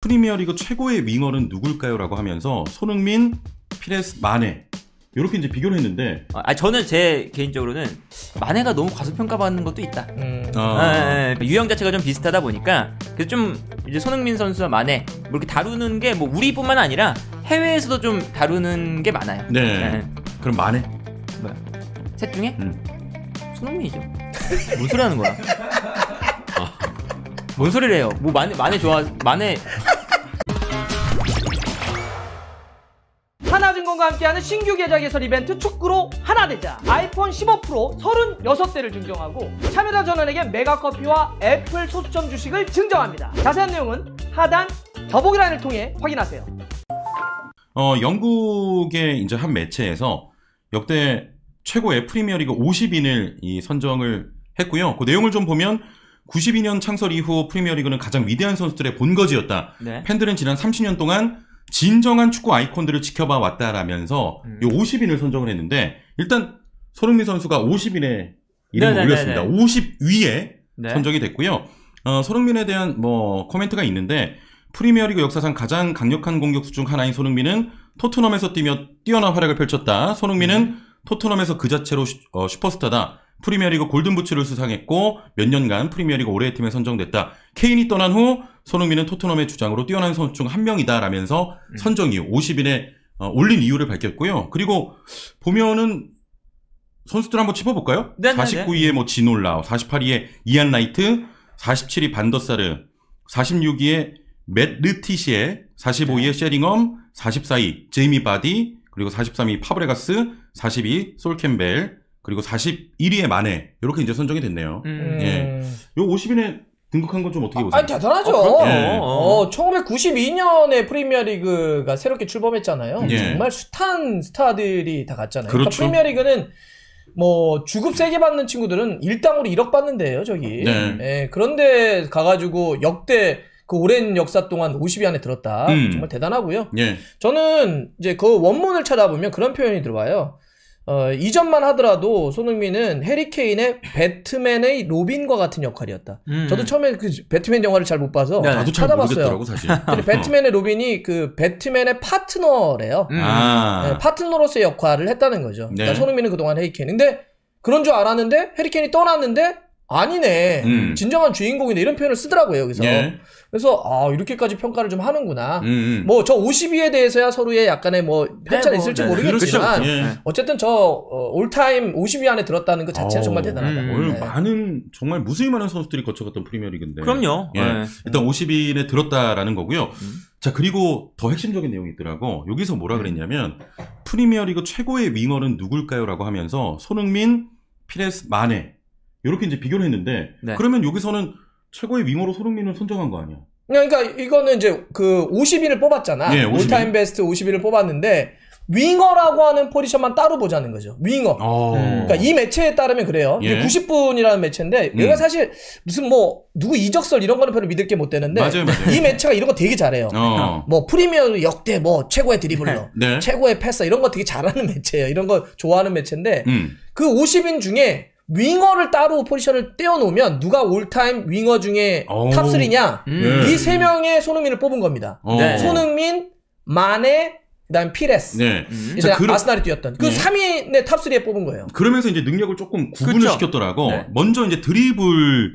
프리미어리그 최고의 윙어는 누굴까요? 라고 하면서 손흥민, 피레스, 마네 이렇게 이제 비교를 했는데 아 저는 제 개인적으로는 마네가 너무 과소평가받는 것도 있다. 음. 아. 네, 유형 자체가 좀 비슷하다 보니까 그래서 좀 이제 손흥민 선수와 마네 뭐 이렇게 다루는 게 뭐 우리뿐만 아니라 해외에서도 좀 다루는 게 많아요. 네. 네. 그럼 마네? 뭐야? 셋 중에? 음. 손흥민이죠. 무슨 소리 하는 거야? 뭔 소리를 해요? 뭐 만에 만에 좋아 만에 하나증권과 함께하는 신규 계좌 개설 이벤트 축구로 하나 되자 아이폰 15 프로 36대를 증정하고 참여자 전원에게 메가커피와 애플 소수점 주식을 증정합니다 자세한 내용은 하단 더보기란을 통해 확인하세요 어 영국의 이제 한 매체에서 역대 최고의 프리미어리그 50인을 이 선정을 했고요 그 내용을 좀 보면 92년 창설 이후 프리미어리그는 가장 위대한 선수들의 본거지였다. 네. 팬들은 지난 30년 동안 진정한 축구 아이콘들을 지켜봐 왔다라면서 음. 이 50인을 선정을 했는데 일단 손흥민 선수가 50인에 이름을 네네네네. 네, 올렸습니다. 50위에 네. 선정이 됐고요. 어, 손흥민에 대한 뭐 코멘트가 있는데 프리미어리그 역사상 가장 강력한 공격수 중 하나인 손흥민은 토트넘에서 뛰며 뛰어난 활약을 펼쳤다. 손흥민은 음. 토트넘에서 그 자체로 슈, 어, 슈퍼스타다. 프리미어리그 골든부츠를 수상했고 몇 년간 프리미어리그 올해의 팀에 선정됐다. 케인이 떠난 후 손흥민은 토트넘의 주장으로 뛰어난 선수 중 한 명이다라면서 선정 이유 50인에 어, 올린 이유를 밝혔고요. 그리고 보면은 선수들 한번 짚어볼까요? 네, 49위에 뭐 지놀라, 48위에 이안 라이트, 47위 반더사르, 46위에 맷 르티시에, 45위에 셰링엄, 44위 제이미 바디, 그리고 43위 파브레가스, 42위 솔 캠벨, 그리고 41위에 만에 이렇게 이제 선정이 됐네요. 음. 예. 요5 0위에 등극한 건 좀 어떻게 아, 보세요? 아, 대단하죠. 어, 예. 어, 1992년에 어, 프리미어리그가 새롭게 출범했잖아요. 예. 정말 숱한 스타들이 다 갔잖아요. 그러니까 그렇죠. 그러니까 프리미어리그는 뭐 주급 세게 받는 친구들은 일당으로 1억 받는데요, 저기. 네. 예, 그런데 가가지고 역대 그 오랜 역사 동안 50위 안에 들었다. 음. 정말 대단하고요. 예. 저는 이제 그 원문을 찾아보면 그런 표현이 들어와요. 어, 이전만 하더라도 손흥민은 해리케인의 배트맨의 로빈과 같은 역할이었다. 음. 저도 처음에 그 배트맨 영화를 잘 못 봐서 네, 나도 찾아봤어요. 사실. 근데 배트맨의 로빈이 그 배트맨의 파트너래요. 음. 네, 아. 네, 파트너로서의 역할을 했다는 거죠. 그러니까 네. 그러니까 손흥민은 그동안 해리케인. 근데 그런 줄 알았는데 해리케인이 떠났는데 아니네. 음. 진정한 주인공이네. 이런 표현을 쓰더라고요, 여기서. 예. 그래서, 아, 이렇게까지 평가를 좀 하는구나. 음, 음. 뭐, 저 52에 대해서야 서로의 약간의 뭐, 편차는 네, 뭐, 있을지 네, 모르겠지만, 그 어쨌든 저, 어, 올타임 5 2 안에 들었다는 것 자체가 오, 어, 정말 대단하다. 음, 네. 많은, 정말 무수히 많은 선수들이 거쳐갔던 프리미어 리그인데. 그럼요. 예. 네. 일단 5 2에 들었다라는 거고요. 음. 자, 그리고 더 핵심적인 내용이 있더라고. 여기서 뭐라 음. 그랬냐면, 프리미어 리그 최고의 윙어는 누굴까요? 라고 하면서, 손흥민, 피레스, 마네, 이렇게 이제 비교를 했는데 네. 그러면 여기서는 최고의 윙어로 손흥민을 선정한 거 아니야? 네, 그러니까 이거는 이제 그 50위를 뽑았잖아. 예, 50위. 올타임 베스트 50위를 뽑았는데 윙어라고 하는 포지션만 따로 보자는 거죠. 윙어. 오. 어. 그러니까 이 매체에 따르면 그래요. 예. 90분이라는 매체인데 음. 얘가 사실 무슨 뭐 누구 이적설 이런 거는 별로 믿을 게 못 되는데 맞아요, 맞아요. 이 매체가 이런 거 되게 잘해요. 어. 뭐 프리미어 역대 뭐 최고의 드리블러, 네. 최고의 패스 이런 거 되게 잘하는 매체예요. 이런 거 좋아하는 매체인데 음. 그 50인 중에 윙어를 따로 포지션을 떼어놓으면 누가 올타임 윙어 중에 탑3냐 음. 네. 예. 이세 명의 손흥민을 뽑은 겁니다. 어. 네. 손흥민, 마네, 그다음 피레스. 네. 음. 이제 자, 아스날이 뛰었던 그 네. 3인의 탑 3에 뽑은 거예요. 그러면서 이제 능력을 조금 구분을 그쵸? 시켰더라고. 네. 먼저 이제 드리블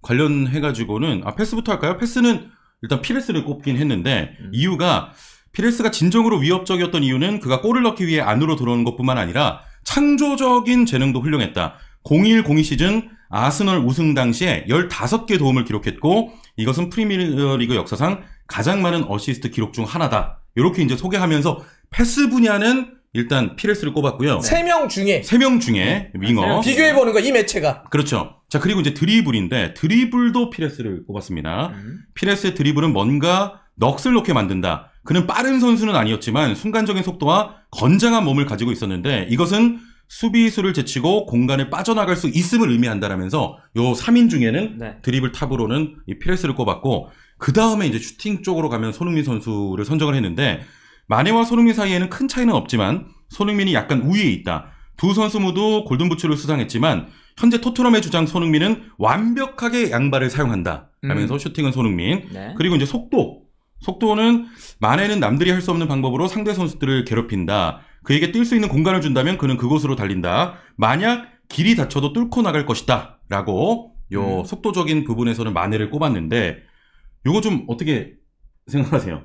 관련해 가지고는 아 패스부터 할까요? 패스는 일단 피레스를 꼽긴 했는데 음. 이유가 피레스가 진정으로 위협적이었던 이유는 그가 골을 넣기 위해 안으로 들어오는 것뿐만 아니라 창조적인 재능도 훌륭했다. 0102 시즌 아스널 우승 당시에 15개 도움을 기록했고 이것은 프리미어리그 역사상 가장 많은 어시스트 기록 중 하나다. 이렇게 이제 소개하면서 패스 분야는 일단 피레스를 꼽았고요. 세 명 중에 세 명 중에 네, 윙어 비교해 보는 거 이 매체가 그렇죠. 자 그리고 이제 드리블인데 드리블도 피레스를 꼽았습니다. 음. 피레스의 드리블은 뭔가 넋을 놓게 만든다. 그는 빠른 선수는 아니었지만 순간적인 속도와 건장한 몸을 가지고 있었는데 이것은 수비수를 제치고 공간에 빠져나갈 수 있음을 의미한다라면서 요 3인 중에는 네. 드리블 탑으로는 이 피레스를 꼽았고 그 다음에 이제 슈팅 쪽으로 가면 손흥민 선수를 선정을 했는데 마네와 손흥민 사이에는 큰 차이는 없지만 손흥민이 약간 우위에 있다. 두 선수 모두 골든부츠를 수상했지만 현재 토트넘의 주장 손흥민은 완벽하게 양발을 사용한다. 라면서 음. 슈팅은 손흥민. 네. 그리고 이제 속도. 속도는 만에는 남들이 할 수 없는 방법으로 상대 선수들을 괴롭힌다. 그에게 뛸 수 있는 공간을 준다면 그는 그곳으로 달린다. 만약 길이 닫혀도 뚫고 나갈 것이다. 라고 요 음. 속도적인 부분에서는 만회를 꼽았는데 요거 좀 어떻게 생각하세요?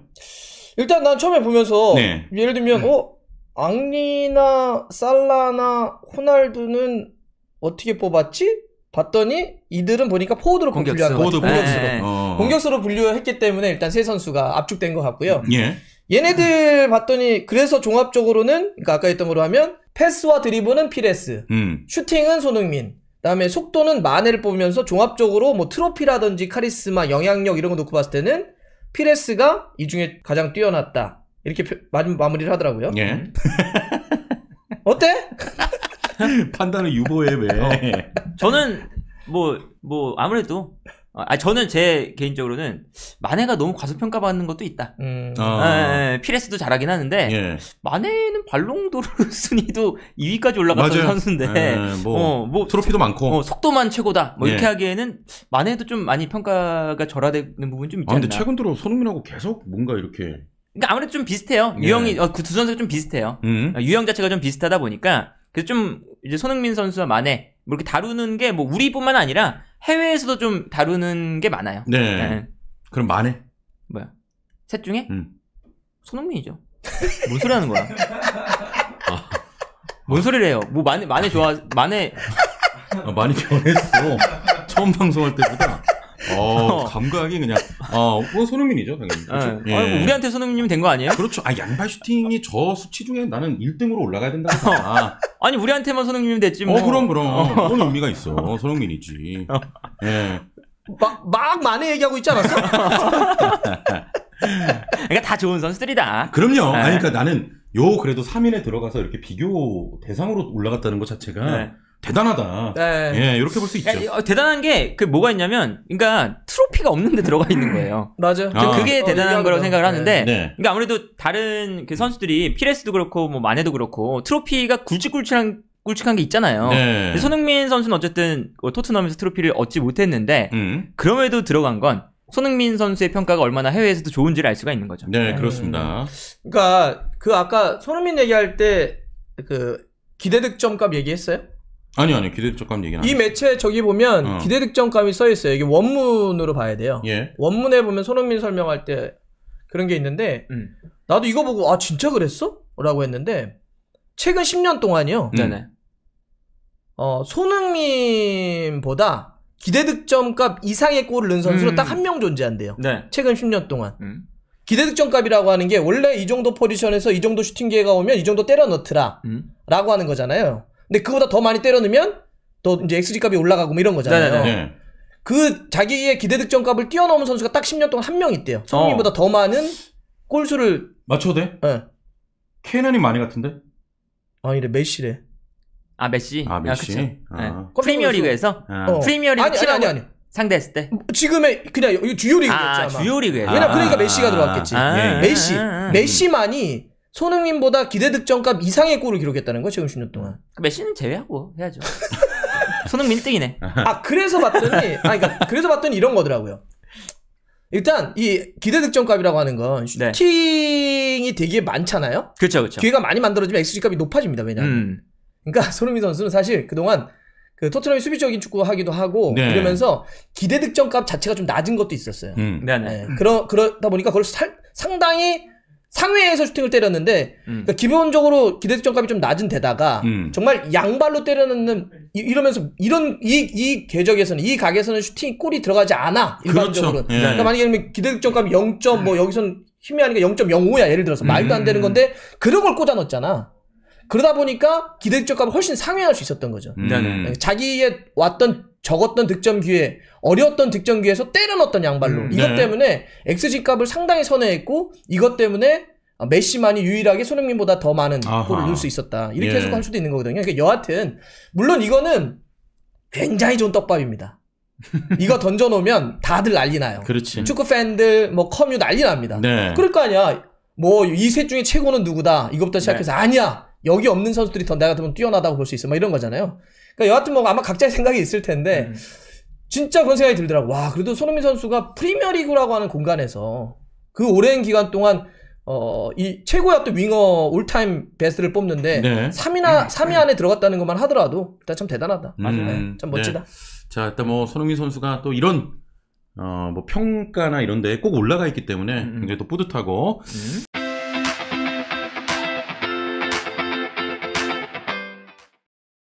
일단 난 처음에 보면서 네. 예를 들면 네. 어 앙리나 살라나 호날두는 어떻게 뽑았지? 봤더니 이들은 보니까 포워드로 공격수, 포워드, 공격수로, 네. 네. 어. 공격수로 분류했기 때문에 일단 세 선수가 압축된 것 같고요. 예. 얘네들 봤더니 그래서 종합적으로는 그러니까 아까 했던 거로 하면 패스와 드리블은 피레스, 음. 슈팅은 손흥민, 그다음에 속도는 마네를 뽑으면서 종합적으로 뭐 트로피라든지 카리스마, 영향력 이런 거 놓고 봤을 때는 피레스가 이 중에 가장 뛰어났다 이렇게 마무리를 하더라고요. 예. 어때? 판단을 유보해 왜? 저는 뭐뭐 뭐 아무래도 어, 아 저는 제 개인적으로는 마네가 너무 과소평가받는 것도 있다. 음. 어. 에, 에, 피레스도 잘하긴 하는데 예. 마네는 발롱도르 순위도 2위까지 올라갔던 맞아 선수인데 예, 예. 뭐, 어, 뭐 트로피도 많고 어, 속도만 최고다. 뭐 이렇게 예. 하기에는 마네도 좀 많이 평가가 절하되는 부분 좀 아, 있지 않나. 근데 최근 들어 손흥민하고 계속 뭔가 이렇게 그러니까 아무래도 좀 비슷해요. 유형이 어, 그 두 선수가 좀 비슷해요. 음. 어, 유형 자체가 좀 비슷하다 보니까 그래서 좀 이제 손흥민 선수와 마네 뭐 이렇게 다루는 게 뭐 우리뿐만 아니라 해외에서도 좀 다루는 게 많아요. 네. 네. 그럼 만해? 뭐야? 셋 중에? 응. 음. 손흥민이죠. 뭔 소리 하는 거야? 아. 뭔 소리를 해요? 뭐 만에 만에 좋아 만에 아, 많이 변했어. 처음 방송할 때보다 어, 어, 감각이 그냥 어, 뭐 손흥민이죠, 당연히. 아, 그렇죠? 예. 아, 우리한테 손흥민이 된 거 아니에요? 그렇죠. 아, 양발 슈팅이 저 수치 중에 나는 1등으로 올라가야 된다고 봐. 어. 아. 아니, 우리한테만 손흥민이 됐지 뭐. 어, 그럼 그럼. 그런 어. 의미가 있어. 손흥민이지. 예. 막, 막 만에 얘기하고 있지 않았어? 그러니까 다 좋은 선수들이다. 그럼요. 네. 아니, 그러니까 나는 요 그래도 3인에 들어가서 이렇게 비교 대상으로 올라갔다는 것 자체가 네. 대단하다. 네. 예, 이렇게 볼 수 있죠. 야, 어, 대단한 게 그 뭐가 있냐면, 그러니까 트로피가 없는데 들어가 있는 거예요. 음. 맞아요. 아. 그게 어, 대단한 거라고 생각을 하는데, 네. 그러니까 아무래도 다른 그 선수들이 피레스도 그렇고 뭐 마네도 그렇고 트로피가 굵직굵직한 꿀칙한 게 있잖아요. 네. 손흥민 선수는 어쨌든 뭐 토트넘에서 트로피를 얻지 못했는데 음. 그럼에도 들어간 건 손흥민 선수의 평가가 얼마나 해외에서도 좋은지를 알 수가 있는 거죠. 네, 그렇습니다. 음. 그러니까 그 아까 손흥민 얘기할 때 그 기대 득점값 얘기했어요? 아니 아니 기대득점감 얘기는 이 매체 저기 보면 어. 기대득점감이 써 있어요. 이게 원문으로 봐야 돼요. 예. 원문에 보면 손흥민 설명할 때 그런 게 있는데 음. 나도 이거 보고 아 진짜 그랬어? 라고 했는데 최근 10년 동안이요. 음. 네네. 어 손흥민보다 기대득점값 이상의 골을 넣은 선수로 음. 딱한 명 존재한대요. 네. 최근 10년 동안. 음. 기대득점값이라고 하는 게 원래 이 정도 포지션에서 이 정도 슈팅 기회가 오면 이 정도 때려 넣더라. 음. 라고 하는 거잖아요. 근데 그보다 더 많이 때려 넣으면 또 이제 XG 값이 올라가고 뭐 이런 거잖아요. 네네. 네, 네. 예. 그 자기의 기대 득점 값을 뛰어넘은 선수가 딱 10년 동안 한 명 있대요. 성민보다 어. 더 많은 골수를 맞춰대? 예. 네. 케난이 많이 같은데? 아니래 메시래. 아 메시. 아, 아 메시. 아, 아. 프리미어리그에서 어. 아. 프리미어리그 아니 아니 아니. 상대했을 때 뭐, 지금의 그냥 주요 리그였죠. 아, 주요 리그에. 왜냐 아. 그러니까 메시가 들어왔겠지. 예, 메시. 메시만이 손흥민보다 기대 득점값 이상의 골을 기록했다는 거야, 최근 10년 동안. 음. 메시는 제외하고 해야죠. 손흥민 1등이네. 아, 그래서 봤더니, 아, 그러니까, 그래서 봤더니 이런 거더라고요. 일단, 이 기대 득점값이라고 하는 건 네. 슈팅이 되게 많잖아요? 그렇죠, 그렇죠. 기회가 많이 만들어지면 XG 값이 높아집니다, 왜냐하면. 음. 그러니까 손흥민 선수는 사실 그동안 그 토트넘이 수비적인 축구 하기도 하고 네. 그러면서 기대 득점값 자체가 좀 낮은 것도 있었어요. 음. 네, 네. 네 그러, 그러다 보니까 그걸 살, 상당히 상회에서 슈팅을 때렸는데 음. 그러니까 기본적으로 기대득점값이 좀 낮은 데다가 음. 정말 양발로 때려넣는 이러면서 이런 이이 궤적에서는 이 각에서는 슈팅 이 골이 들어가지 않아 일반적으로는 그렇죠. 예. 그러니까 만약에 기대득점값이 0점 뭐여기서는 힘이 하니까 0.05야 예를 들어서 말도 안 되는 음. 건데 그런 걸 꽂아 넣었잖아 그러다 보니까 기대득점값을 훨씬 상회할 수 있었던 거죠 음. 자기의 왔던 적었던 득점 기회, 어려웠던 득점 기회에서 때려넣었던 양발로 음, 네. 이것 네. 때문에 xg 값을 상당히 선회했고 이것 때문에 메시만이 유일하게 손흥민보다 더 많은 아하. 골을 넣을 수 있었다 이렇게 예. 해석할 수도 있는 거거든요. 그러니까 여하튼 물론 이거는 굉장히 좋은 떡밥입니다. 이거 던져놓으면 다들 난리 나요. 그렇지. 축구 팬들 뭐 커뮤 난리 납니다. 네. 그럴 거 아니야. 뭐이 셋 중에 최고는 누구다. 이것부터 시작해서 네. 아니야. 여기 없는 선수들이 더 내가 보 뛰어나다고 볼 수 있어. 막 뭐 이런 거잖아요. 그러니까 여하튼 뭐 아마 각자의 생각이 있을 텐데 음. 진짜 그런 생각이 들더라고. 와 그래도 손흥민 선수가 프리미어리그라고 하는 공간에서 그 오랜 기간 동안 어, 이 최고의 또 윙어 올타임 베스트를 뽑는데 네. 3위나 3위 안에 들어갔다는 것만 하더라도 일단 참 대단하다. 음. 맞아요. 음, 네, 참 네. 멋지다. 네. 자, 일단 뭐 손흥민 선수가 또 이런 어, 뭐 평가나 이런 데꼭 올라가 있기 때문에 음, 음. 굉장히 또 뿌듯하고 음.